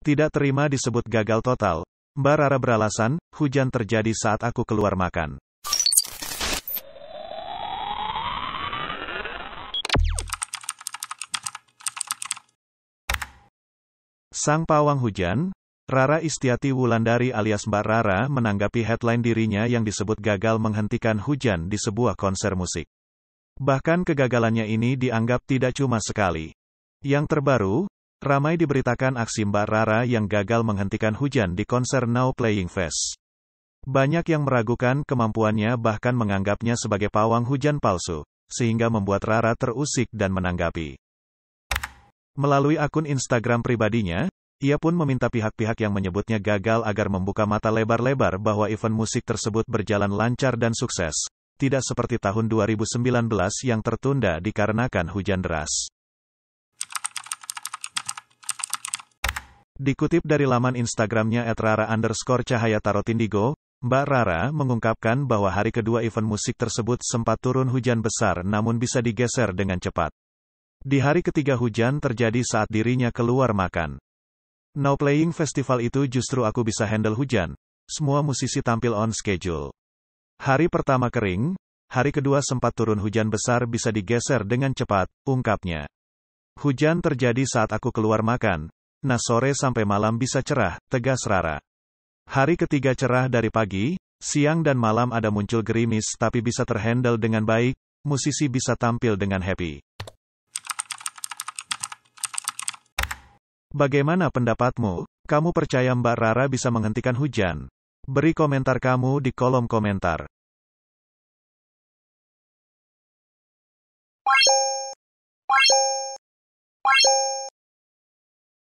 Tidak terima disebut gagal total. Mbak Rara beralasan, hujan terjadi saat aku keluar makan. Sang pawang hujan, Rara Istiati Wulandari alias Mbak Rara menanggapi headline dirinya yang disebut gagal menghentikan hujan di sebuah konser musik. Bahkan kegagalannya ini dianggap tidak cuma sekali. Yang terbaru, Ramai diberitakan aksi Mbak Rara yang gagal menghentikan hujan di konser Now Playing Fest. Banyak yang meragukan kemampuannya bahkan menganggapnya sebagai pawang hujan palsu, sehingga membuat Rara terusik dan menanggapi. Melalui akun Instagram pribadinya, ia pun meminta pihak-pihak yang menyebutnya gagal agar membuka mata lebar-lebar bahwa event musik tersebut berjalan lancar dan sukses, tidak seperti tahun 2019 yang tertunda dikarenakan hujan deras. Dikutip dari laman Instagramnya @rara underscore cahaya tarot indigo, Mbak Rara mengungkapkan bahwa hari kedua event musik tersebut sempat turun hujan besar namun bisa digeser dengan cepat. Di hari ketiga hujan terjadi saat dirinya keluar makan. Now playing festival itu justru aku bisa handle hujan. Semua musisi tampil on schedule. Hari pertama kering, hari kedua sempat turun hujan besar bisa digeser dengan cepat, ungkapnya. Hujan terjadi saat aku keluar makan, nah sore sampai malam bisa cerah, tegas Rara. Hari ketiga cerah dari pagi, siang dan malam ada muncul gerimis tapi bisa terhandle dengan baik, musisi bisa tampil dengan happy. Bagaimana pendapatmu? Kamu percaya Mbak Rara bisa menghentikan hujan? Beri komentar kamu di kolom komentar.